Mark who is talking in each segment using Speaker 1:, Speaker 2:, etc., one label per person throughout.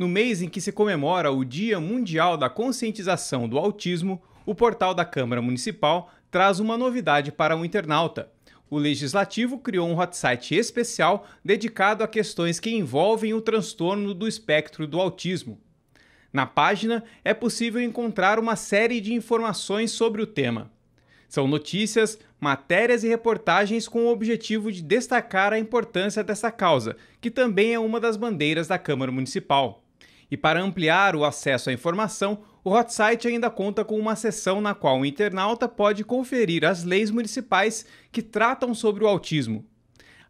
Speaker 1: No mês em que se comemora o Dia Mundial da Conscientização do Autismo, o portal da Câmara Municipal traz uma novidade para o internauta. O Legislativo criou um hotsite especial dedicado a questões que envolvem o transtorno do espectro do autismo. Na página é possível encontrar uma série de informações sobre o tema. São notícias, matérias e reportagens com o objetivo de destacar a importância dessa causa, que também é uma das bandeiras da Câmara Municipal. E para ampliar o acesso à informação, o Hot Site ainda conta com uma seção na qual o internauta pode conferir as leis municipais que tratam sobre o autismo.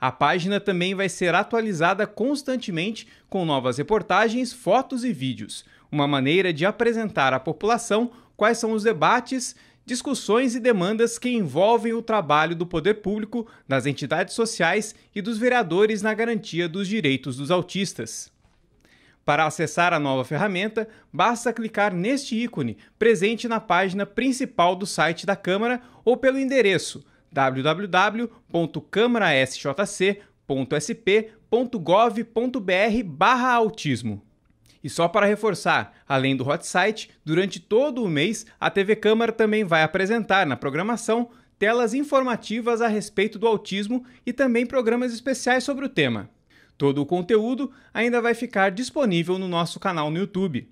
Speaker 1: A página também vai ser atualizada constantemente com novas reportagens, fotos e vídeos, uma maneira de apresentar à população quais são os debates, discussões e demandas que envolvem o trabalho do poder público, das entidades sociais e dos vereadores na garantia dos direitos dos autistas. Para acessar a nova ferramenta, basta clicar neste ícone presente na página principal do site da Câmara ou pelo endereço www.câmarasjc.sp.gov.br/autismo. E só para reforçar, além do hot site, durante todo o mês a TV Câmara também vai apresentar na programação telas informativas a respeito do autismo e também programas especiais sobre o tema. Todo o conteúdo ainda vai ficar disponível no nosso canal no YouTube.